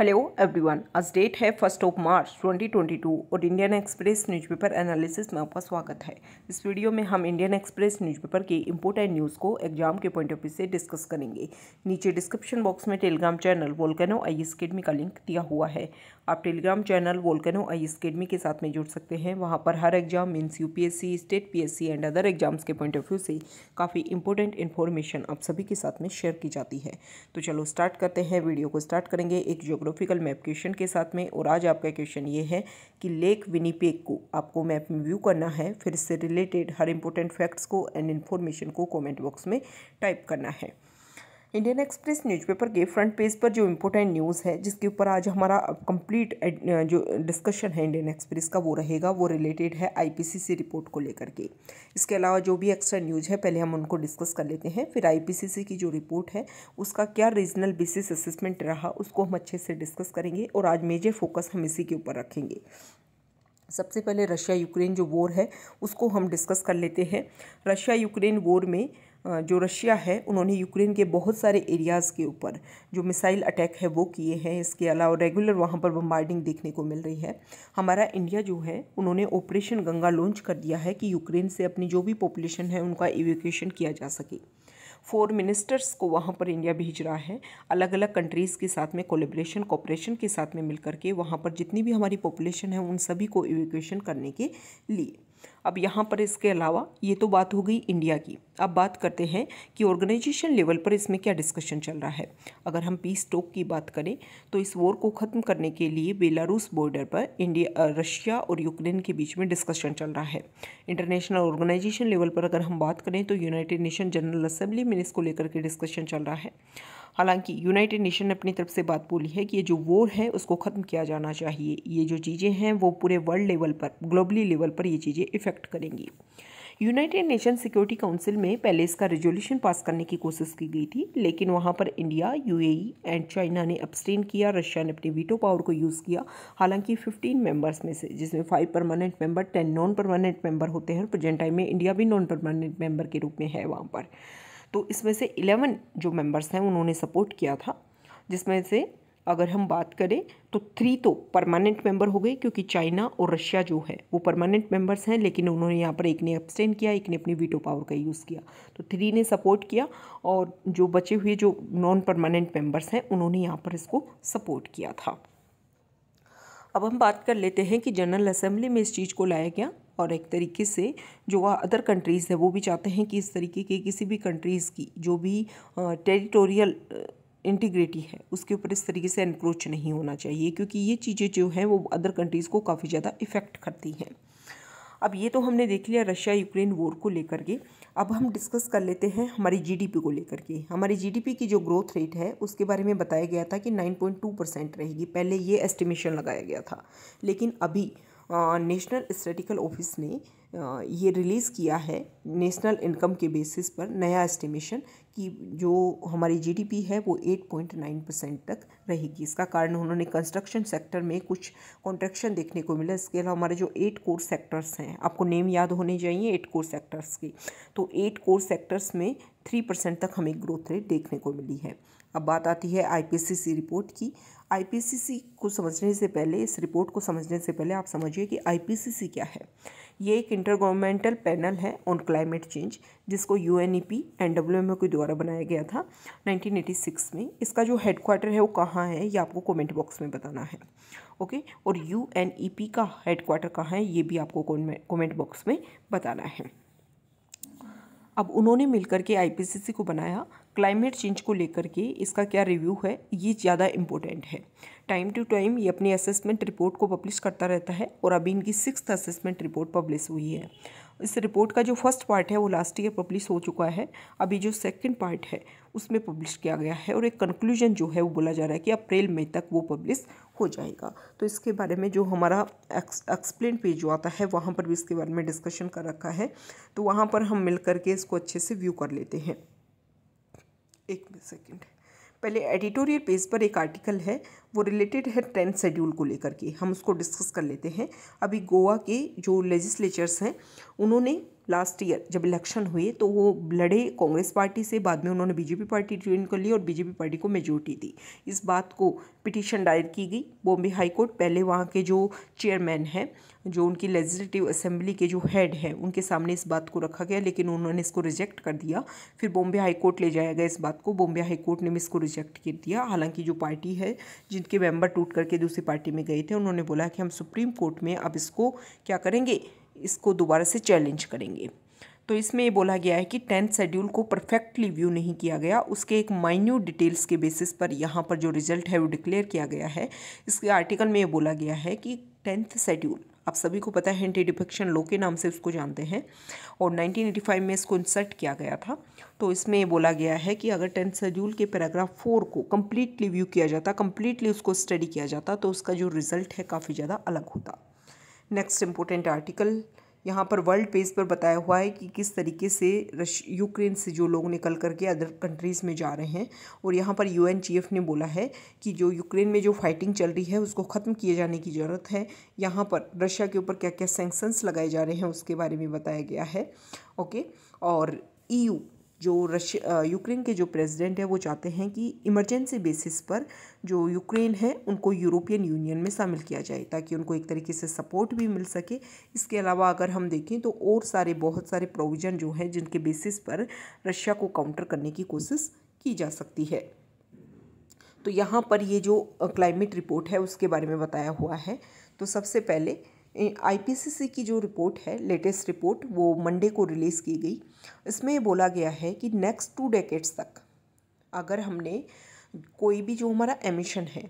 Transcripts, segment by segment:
Hello everyone आज date है first of March 2022 और इंडियन एक्सप्रेस न्यूज़पेपर एनालिसिस में आपका स्वागत है इस वीडियो में हम इंडियन एक्सप्रेस न्यूज़पेपर की इम्पोर्टेंट न्यूज़ को एग्जाम के पॉइंट ऑफ व्यू से डिस्कस करेंगे नीचे डिस्क्रिप्शन बॉक्स में Telegram channel volcano I S का लिंक दिया हुआ है आप Telegram channel volcano I academy के साथ में जुड़ सकते हैं वहाँ पर हर exam means C state C and other exams के पॉइंट ऑफ व्यू से काफ़ी इंपॉर्टेंट इन्फॉर्मेशन आप सभी के साथ में शेयर की जाती है तो चलो स्टार्ट करते हैं वीडियो को स्टार्ट करेंगे एक जोग्राफिकल मैप क्वेश्चन के साथ में और आज आपका क्वेश्चन ये है कि लेक विनीपेक को आपको मैप में व्यू करना है फिर इससे रिलेटेड हर इंपॉर्टेंट फैक्ट्स को एंड इन्फॉर्मेशन को कॉमेंट बॉक्स में टाइप करना है इंडियन एक्सप्रेस न्यूज़पेपर के फ्रंट पेज पर जो इम्पोर्टेंट न्यूज़ है जिसके ऊपर आज हमारा कंप्लीट uh, जो डिस्कशन है इंडियन एक्सप्रेस का वो रहेगा वो रिलेटेड है आईपीसीसी रिपोर्ट को लेकर के इसके अलावा जो भी एक्स्ट्रा न्यूज़ है पहले हम उनको डिस्कस कर लेते हैं फिर आई की जो रिपोर्ट है उसका क्या रीजनल बेसिस असेसमेंट रहा उसको हम अच्छे से डिस्कस करेंगे और आज मेजर फोकस हम इसी के ऊपर रखेंगे सबसे पहले रशिया यूक्रेन जो वॉर है उसको हम डिस्कस कर लेते हैं रशिया यूक्रेन वॉर में जो रशिया है उन्होंने यूक्रेन के बहुत सारे एरियाज़ के ऊपर जो मिसाइल अटैक है वो किए हैं इसके अलावा रेगुलर वहाँ पर बम्बार्डिंग देखने को मिल रही है हमारा इंडिया जो है उन्होंने ऑपरेशन गंगा लॉन्च कर दिया है कि यूक्रेन से अपनी जो भी पॉपुलेशन है उनका इवेक्यूशन किया जा सके फोर मिनिस्टर्स को वहाँ पर इंडिया भेज रहा है अलग अलग कंट्रीज़ के साथ में कोलेब्रेशन कॉपरेशन के साथ में मिलकर के वहाँ पर जितनी भी हमारी पॉपुलेशन है उन सभी को इवेक्यूशन करने के लिए अब यहाँ पर इसके अलावा ये तो बात हो गई इंडिया की अब बात करते हैं कि ऑर्गेनाइजेशन लेवल पर इसमें क्या डिस्कशन चल रहा है अगर हम पीस टॉक की बात करें तो इस वॉर को ख़त्म करने के लिए बेलारूस बॉर्डर पर इंडिया रशिया और यूक्रेन के बीच में डिस्कशन चल रहा है इंटरनेशनल ऑर्गेनाइजेशन लेवल पर अगर हम बात करें तो यूनाइटेड नेशन जनरल असेंबली में इसको लेकर के डिस्कशन चल रहा है हालांकि यूनाइटेड नेशन ने अपनी तरफ से बात बोली है कि ये जो वॉर है उसको ख़त्म किया जाना चाहिए ये जो चीज़ें हैं वो पूरे वर्ल्ड लेवल पर ग्लोबली लेवल पर ये चीज़ें इफ़ेक्ट करेंगी यूनाइटेड नेशन सिक्योरिटी काउंसिल में पहले इसका रेजोल्यूशन पास करने की कोशिश की गई थी लेकिन वहाँ पर इंडिया यूएई एंड चाइना ने अपस्टेन किया रशिया ने अपनी वीटो पावर को यूज़ किया हालांकि 15 मेंबर्स में से जिसमें five permanent member ten non permanent member होते हैं प्रेजेंट टाइम में इंडिया भी नॉन परमानेंट मेंबर के रूप में है वहाँ पर तो इसमें से इलेवन जो मेंबर्स हैं उन्होंने सपोर्ट किया था जिसमें से अगर हम बात करें तो थ्री तो परमानेंट मेंबर हो गए क्योंकि चाइना और रशिया जो है वो परमानेंट मेंबर्स हैं लेकिन उन्होंने यहाँ पर एक ने अपस्टेंड किया एक ने अपनी वीटो पावर का यूज़ किया तो थ्री ने सपोर्ट किया और जो बचे हुए जो नॉन परमानेंट मेंबर्स हैं उन्होंने यहाँ पर इसको सपोर्ट किया था अब हम बात कर लेते हैं कि जनरल असेंबली में इस चीज़ को लाया गया और एक तरीके से जो अदर कंट्रीज़ है वो भी चाहते हैं कि इस तरीके के किसी भी कंट्रीज़ की जो भी टेरिटोरियल इंटीग्रिटी है उसके ऊपर इस तरीके से इनक्रोच नहीं होना चाहिए क्योंकि ये चीज़ें जो हैं वो अदर कंट्रीज़ को काफ़ी ज़्यादा इफ़ेक्ट करती हैं अब ये तो हमने देख लिया रशिया यूक्रेन वॉर को लेकर के अब हम डिस्कस कर लेते हैं हमारी जीडीपी को लेकर के हमारी जीडीपी की जो ग्रोथ रेट है उसके बारे में बताया गया था कि 9.2 परसेंट रहेगी पहले ये एस्टिमेशन लगाया गया था लेकिन अभी नेशनल स्टेटिकल ऑफिस ने ये रिलीज़ किया है नेशनल इनकम के बेसिस पर नया एस्टिमेशन कि जो हमारी जीडीपी है वो 8.9 परसेंट तक रहेगी इसका कारण उन्होंने कंस्ट्रक्शन सेक्टर में कुछ कॉन्ट्रेक्शन देखने को मिला इसके अलावा हमारे जो एट कोर सेक्टर्स हैं आपको नेम याद होने चाहिए एट कोर सेक्टर्स की तो एट कोर सेक्टर्स में थ्री परसेंट तक हमें ग्रोथ रेट देखने को मिली है अब बात आती है आईपीसीसी रिपोर्ट की आईपीसीसी को समझने से पहले इस रिपोर्ट को समझने से पहले आप समझिए कि आईपीसीसी क्या है ये एक इंटर गवर्नमेंटल पैनल है ऑन क्लाइमेट चेंज जिसको U N E P and W M O के द्वारा बनाया गया था 1986 में इसका जो हेडक्वार्टर है वो कहाँ है ये आपको कमेंट बॉक्स में बताना है ओके और यू एन ई पी का हेडक्वार्टर कहाँ है ये भी आपको कमेंट बॉक्स में बताना है अब उन्होंने मिलकर के आईपीसीसी को बनाया क्लाइमेट चेंज को लेकर के इसका क्या रिव्यू है ये ज़्यादा इम्पोर्टेंट है टाइम टू टाइम ये अपनी असेसमेंट रिपोर्ट को पब्लिश करता रहता है और अभी इनकी सिक्स असेसमेंट रिपोर्ट पब्लिश हुई है इस रिपोर्ट का जो फर्स्ट पार्ट है वो लास्ट ईयर पब्लिश हो चुका है अभी जो सेकंड पार्ट है उसमें पब्लिश किया गया है और एक कंक्लूजन जो है वो बोला जा रहा है कि अप्रैल मई तक वो पब्लिश हो जाएगा तो इसके बारे में जो हमारा एक्सप्लेन पेज जो आता है वहाँ पर भी इसके बारे में डिस्कशन कर रखा है तो वहाँ पर हम मिल करके इसको अच्छे से व्यू कर लेते हैं एक सेकेंड पहले एडिटोरियल पेज पर एक आर्टिकल है वो रिलेटेड है टेंथ शेड्यूल को लेकर के हम उसको डिस्कस कर लेते हैं अभी गोवा के जो लेजिस्लेचर्स हैं उन्होंने लास्ट ईयर जब इलेक्शन हुए तो वो लड़े कांग्रेस पार्टी से बाद में उन्होंने बीजेपी पार्टी ज्वाइन कर ली और बीजेपी पार्टी को मेजोरिटी दी इस बात को पिटिशन दायर की गई बॉम्बे हाईकोर्ट पहले वहाँ के जो चेयरमैन हैं जो उनकी लेजिस्लेटिव असेंबली के जो हेड हैं उनके सामने इस बात को रखा गया लेकिन उन्होंने इसको रिजेक्ट कर दिया फिर बॉम्बे हाईकोर्ट ले जाया गया इस बात को बॉम्बे हाईकोर्ट ने भी इसको रिजेक्ट कर दिया हालांकि जो पार्टी है जिनके मेंबर टूट करके दूसरी पार्टी में गए थे उन्होंने बोला कि हम सुप्रीम कोर्ट में अब इसको क्या करेंगे इसको दोबारा से चैलेंज करेंगे तो इसमें ये बोला गया है कि टेंथ शेड्यूल को परफेक्टली व्यू नहीं किया गया उसके एक माइन्यूट डिटेल्स के बेसिस पर यहाँ पर जो रिजल्ट है वो डिक्लेयर किया गया है इसके आर्टिकल में ये बोला गया है कि टेंथ शेड्यूल आप सभी को पता है एंटी डिफेक्शन लो के नाम से उसको जानते हैं और 1985 में इसको इंसर्ट किया गया था तो इसमें बोला गया है कि अगर टेंथ शेड्यूल के पैराग्राफ फोर को कम्प्लीटली व्यू किया जाता कम्प्लीटली उसको स्टडी किया जाता तो उसका जो रिज़ल्ट है काफ़ी ज़्यादा अलग होता नेक्स्ट इंपॉर्टेंट आर्टिकल यहाँ पर वर्ल्ड पेज पर बताया हुआ है कि किस तरीके से रश यूक्रेन से जो लोग निकल करके अदर कंट्रीज़ में जा रहे हैं और यहाँ पर यू ने बोला है कि जो यूक्रेन में जो फाइटिंग चल रही है उसको ख़त्म किए जाने की ज़रूरत है यहाँ पर रशिया के ऊपर क्या क्या सेंक्शंस लगाए जा रहे हैं उसके बारे में बताया गया है ओके और यू e जो रश यूक्रेन के जो प्रेसिडेंट है वो चाहते हैं कि इमरजेंसी बेसिस पर जो यूक्रेन है उनको यूरोपियन यूनियन में शामिल किया जाए ताकि उनको एक तरीके से सपोर्ट भी मिल सके इसके अलावा अगर हम देखें तो और सारे बहुत सारे प्रोविज़न जो हैं जिनके बेसिस पर रशिया को काउंटर करने की कोशिश की जा सकती है तो यहाँ पर ये जो क्लाइमेट रिपोर्ट है उसके बारे में बताया हुआ है तो सबसे पहले आईपीसीसी की जो रिपोर्ट है लेटेस्ट रिपोर्ट वो मंडे को रिलीज़ की गई इसमें बोला गया है कि नेक्स्ट टू डेकेट्स तक अगर हमने कोई भी जो हमारा एमिशन है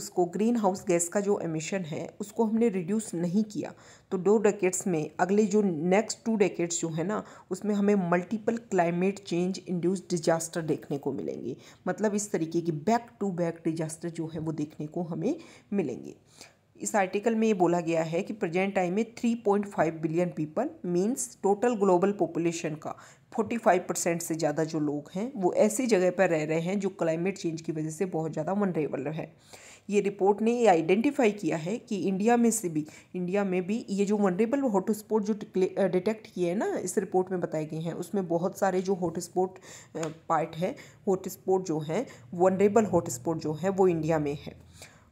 उसको ग्रीन हाउस गैस का जो एमिशन है उसको हमने रिड्यूस नहीं किया तो दो डेकेट्स में अगले जो नेक्स्ट टू डेकेट्स जो है ना उसमें हमें multiple climate change induced disaster देखने को मिलेंगे मतलब इस तरीके की बैक टू बैक डिजास्टर जो है वो देखने को हमें मिलेंगे इस आर्टिकल में ये बोला गया है कि प्रेजेंट टाइम में 3.5 billion people means total global population का 45 परसेंट से ज़्यादा जो लोग हैं वो ऐसी जगह पर रह रहे हैं जो क्लाइमेट चेंज की वजह से बहुत ज़्यादा वनरेबल है ये रिपोर्ट ने ये आइडेंटिफाई किया है कि इंडिया में से भी इंडिया में भी ये जो वनरेबल हॉटस्पॉट जो डिटेक्ट किए हैं ना इस रिपोर्ट में बताए गए हैं उसमें बहुत सारे जो हॉटस्पॉट पार्ट है हॉटस्पॉट जो हैं वनरेबल हॉटस्पॉट जो है वो इंडिया में है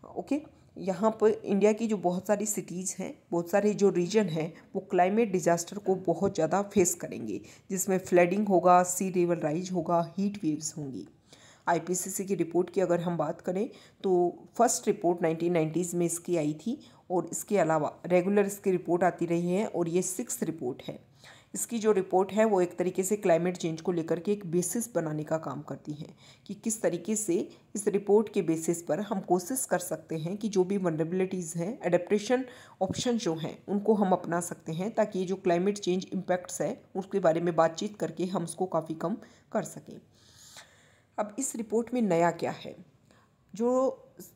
ओके okay? यहाँ पर इंडिया की जो बहुत सारी सिटीज़ हैं बहुत सारे जो रीजन हैं वो क्लाइमेट डिजास्टर को बहुत ज़्यादा फेस करेंगे जिसमें फ्लडिंग होगा सी लेवल राइज होगा हीट वेव्स होंगी आईपीसीसी की रिपोर्ट की अगर हम बात करें तो फर्स्ट रिपोर्ट नाइनटीन में इसकी आई थी और इसके अलावा रेगुलर इसकी रिपोर्ट आती रही है और ये सिक्स रिपोर्ट है इसकी जो रिपोर्ट है वो एक तरीके से क्लाइमेट चेंज को लेकर के एक बेसिस बनाने का काम करती है कि किस तरीके से इस रिपोर्ट के बेसिस पर हम कोशिश कर सकते हैं कि जो भी वनरेबिलिटीज़ हैं एडेप्टेशन ऑप्शन जो हैं उनको हम अपना सकते हैं ताकि ये जो क्लाइमेट चेंज इम्पैक्ट्स है उसके बारे में बातचीत करके हम उसको काफ़ी कम कर सकें अब इस रिपोर्ट में नया क्या है जो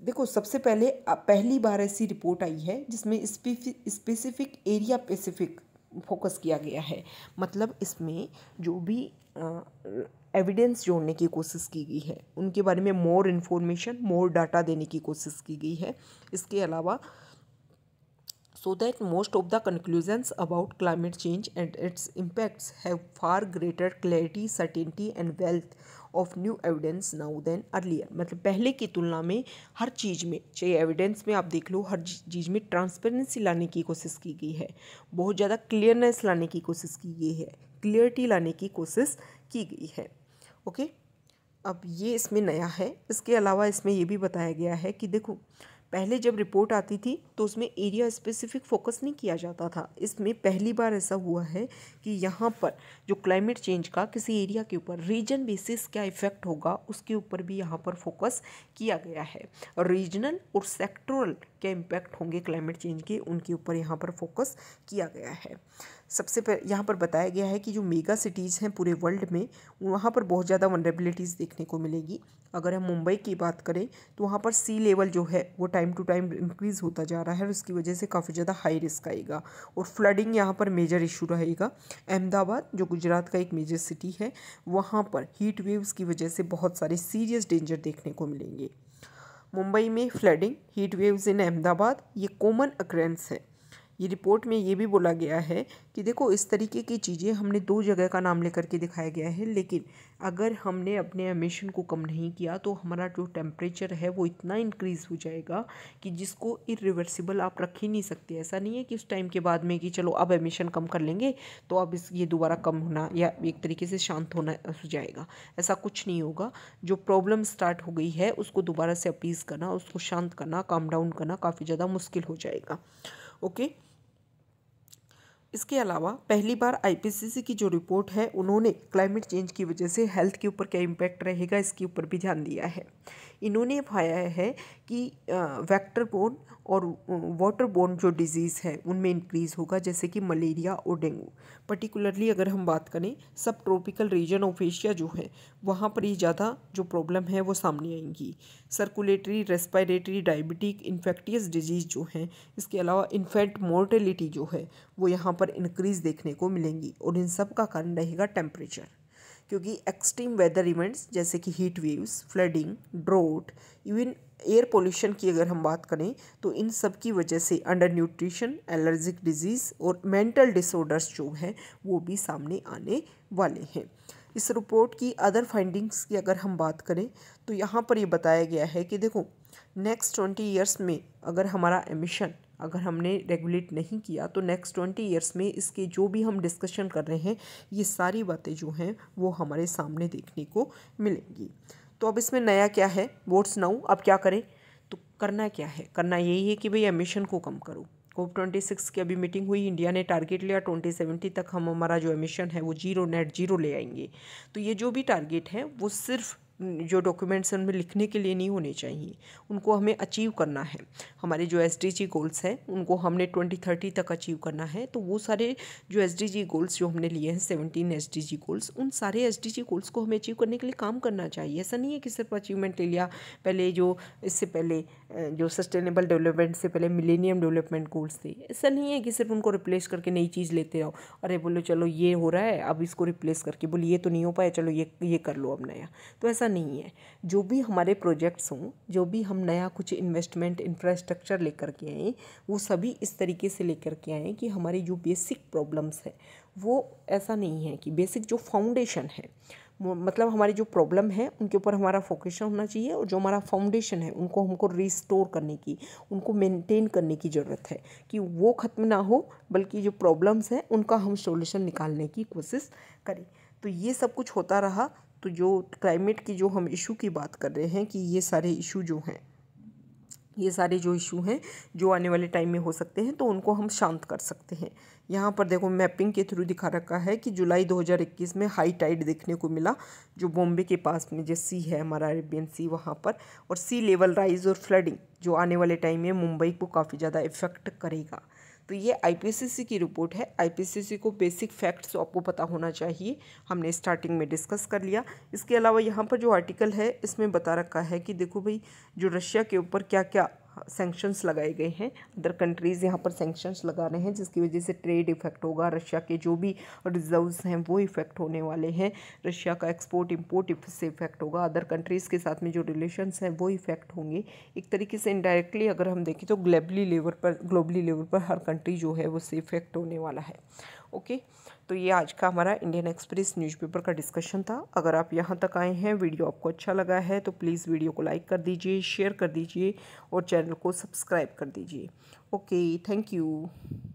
देखो सबसे पहले पहली बार ऐसी रिपोर्ट आई है जिसमें स्पेसिफिक एरिया स्पेसिफिक फोकस किया गया है मतलब इसमें जो भी एविडेंस जोड़ने की कोशिश की गई है उनके बारे में मोर इन्फॉर्मेशन मोर डाटा देने की कोशिश की गई है इसके अलावा so that most of the conclusions about climate change and its impacts have far greater clarity certainty and wealth of new evidence now then earlier मतलब पहले की तुलना में हर चीज़ में चाहे एविडेंस में आप देख लो हर चीज़ में ट्रांसपेरेंसी लाने की कोशिश की गई है बहुत ज़्यादा क्लियरनेस लाने की कोशिश की गई है क्लियरिटी लाने की कोशिश की गई है ओके अब ये इसमें नया है इसके अलावा इसमें ये भी बताया गया है कि देखो पहले जब रिपोर्ट आती थी तो उसमें एरिया स्पेसिफिक फोकस नहीं किया जाता था इसमें पहली बार ऐसा हुआ है कि यहाँ पर जो क्लाइमेट चेंज का किसी एरिया के ऊपर रीजन बेसिस क्या इफ़ेक्ट होगा उसके ऊपर भी यहाँ पर फोकस किया गया है रीजनल और सेक्टोरल क्या इम्पैक्ट होंगे क्लाइमेट चेंज के उनके ऊपर यहाँ पर फोकस किया गया है सबसे पहले यहाँ पर बताया गया है कि जो मेगा सिटीज़ हैं पूरे वर्ल्ड में वहाँ पर बहुत ज़्यादा वनरेबिलिटीज़ देखने को मिलेगी अगर हम मुंबई की बात करें तो वहाँ पर सी लेवल जो है वो टाइम टू टाइम इंक्रीज़ होता जा रहा है और उसकी वजह से काफ़ी ज़्यादा हाई रिस्क आएगा और फ्लडिंग यहाँ पर मेजर इशू रहेगा अहमदाबाद जो गुजरात का एक मेजर सिटी है वहाँ पर हीट वेव्स की वजह से बहुत सारे सीरियस डेंजर देखने को मिलेंगे मुंबई में flooding heat waves in Ahmedabad ये कॉमन अक्रेंस है ये रिपोर्ट में ये भी बोला गया है कि देखो इस तरीके की चीज़ें हमने दो जगह का नाम लेकर के दिखाया गया है लेकिन अगर हमने अपने एमिशन को कम नहीं किया तो हमारा जो टेम्परेचर है वो इतना इंक्रीज़ हो जाएगा कि जिसको इरिवर्सिबल आप रख ही नहीं सकते ऐसा नहीं है कि उस टाइम के बाद में कि चलो अब एमिशन कम कर लेंगे तो अब इस ये दोबारा कम होना या एक तरीके से शांत होना हो जाएगा ऐसा कुछ नहीं होगा जो प्रॉब्लम स्टार्ट हो गई है उसको दोबारा से अपीज़ करना उसको शांत करना काम डाउन करना काफ़ी ज़्यादा मुश्किल हो जाएगा ओके okay? इसके अलावा पहली बार आईपीसीसी की जो रिपोर्ट है उन्होंने क्लाइमेट चेंज की वजह से हेल्थ के ऊपर क्या इम्पैक्ट रहेगा इसके ऊपर भी ध्यान दिया है इन्होंने पाया है कि वेक्टर बोन और वाटर बोन जो डिजीज़ है उनमें इंक्रीज़ होगा जैसे कि मलेरिया और डेंगू पर्टिकुलरली अगर हम बात करें सब ट्रॉपिकल रीजन ऑफ एशिया जो है वहाँ पर ये ज़्यादा जो प्रॉब्लम है वो सामने आएंगी circulatory respiratory diabetic infectious disease जो हैं इसके अलावा इन्फेंट मोर्टेलिटी जो है वो यहाँ पर इंक्रीज़ देखने को मिलेंगी और इन सब का कारण रहेगा टेम्परेचर क्योंकि एक्सट्रीम वेदर इवेंट्स जैसे कि heat waves flooding drought even air pollution की अगर हम बात करें तो इन सब की वजह से अंडर न्यूट्रिशन एलर्जिक डिजीज़ और मेंटल डिसऑर्डर्स जो हैं वो भी सामने आने वाले हैं इस रिपोर्ट की अदर फाइंडिंग्स की अगर हम बात करें तो यहाँ पर ये यह बताया गया है कि देखो नेक्स्ट ट्वेंटी ईयर्स में अगर हमारा एमिशन अगर हमने रेगुलेट नहीं किया तो नेक्स्ट ट्वेंटी ईयर्स में इसके जो भी हम डिस्कशन कर रहे हैं ये सारी बातें जो हैं वो हमारे सामने देखने को मिलेंगी तो अब इसमें नया क्या है वोट्स नाउ अब क्या करें तो करना क्या है करना यही है कि भाई एमिशन को कम करो कोप ट्वेंटी सिक्स की अभी मीटिंग हुई इंडिया ने टारगेट लिया ट्वेंटी सेवेंटी तक हम हमारा जो एमिशन है वो जीरो नेट जीरो ले आएंगे तो ये जो भी टारगेट है वो सिर्फ जो डॉक्यूमेंट्स हैं उनमें लिखने के लिए नहीं होने चाहिए उनको हमें अचीव करना है हमारे जो एस गोल्स हैं उनको हमने ट्वेंटी थर्टी तक अचीव करना है तो वो सारे जो एस गोल्स जो हमने लिए हैं सेवनटीन एस गोल्स उन सारे एस गोल्स को हमें अचीव करने के लिए काम करना चाहिए ऐसा नहीं है कि सिर्फ अचीवमेंट ले लिया पहले जो इससे पहले जो सस्टेनेबल डेवलपमेंट से पहले मिलेनियम डेवलपमेंट गोल्स थे ऐसा नहीं है कि सिर्फ उनको रिप्लेस करके नई चीज़ लेते रहो अरे बोलो चलो ये हो रहा है अब इसको रिप्लेस करके बोलिए ये तो नहीं हो पाया चलो ये ये कर लो अब नया तो ऐसा ऐसा नहीं है जो भी हमारे प्रोजेक्ट्स हों जो भी हम नया कुछ इन्वेस्टमेंट इंफ्रास्ट्रक्चर लेकर के आएँ वो सभी इस तरीके से लेकर के आएँ कि हमारे जो बेसिक प्रॉब्लम्स हैं वो ऐसा नहीं है कि बेसिक जो फाउंडेशन है मतलब हमारी जो प्रॉब्लम है उनके ऊपर हमारा फोकस होना चाहिए और जो हमारा फाउंडेशन है उनको हमको रिस्टोर करने की उनको मेंटेन करने की ज़रूरत है कि वो ख़त्म ना हो बल्कि जो प्रॉब्लम्स हैं उनका हम सॉल्यूशन निकालने की कोशिश करें तो ये सब कुछ होता रहा तो जो क्लाइमेट की जो हम इशू की बात कर रहे हैं कि ये सारे इशू जो हैं ये सारे जो इशू हैं जो आने वाले टाइम में हो सकते हैं तो उनको हम शांत कर सकते हैं यहाँ पर देखो मैपिंग के थ्रू दिखा रखा है कि जुलाई 2021 में हाई टाइड देखने को मिला जो बॉम्बे के पास में जो सी है हमारा अरेबियन सी वहाँ पर और सी लेवल राइज और फ्लडिंग जो आने वाले टाइम में मुंबई को काफ़ी ज़्यादा इफेक्ट करेगा तो ये आईपीसीसी की रिपोर्ट है आईपीसीसी को बेसिक फैक्ट्स आपको पता होना चाहिए हमने स्टार्टिंग में डिस्कस कर लिया इसके अलावा यहाँ पर जो आर्टिकल है इसमें बता रखा है कि देखो भाई जो रशिया के ऊपर क्या क्या सेंक्शंस लगाए गए हैं अदर कंट्रीज़ यहाँ पर सेंक्शंस लगा रहे हैं जिसकी वजह से ट्रेड इफेक्ट होगा रशिया के जो भी रिजर्व्स हैं वो इफेक्ट होने वाले हैं रशिया का एक्सपोर्ट इम्पोर्ट से इफेक्ट होगा अदर कंट्रीज़ के साथ में जो रिलेशंस हैं वो इफेक्ट होंगे एक तरीके से इनडायरेक्टली अगर हम देखें तो ग्लोबली लेवल पर ग्लोबली लेवल पर हर कंट्री जो है वो उससे इफेक्ट होने वाला है ओके okay? तो ये आज का हमारा इंडियन एक्सप्रेस न्यूज़पेपर का डिस्कशन था अगर आप यहाँ तक आए हैं वीडियो आपको अच्छा लगा है तो प्लीज़ वीडियो को लाइक कर दीजिए शेयर कर दीजिए और चैनल को सब्सक्राइब कर दीजिए ओके थैंक यू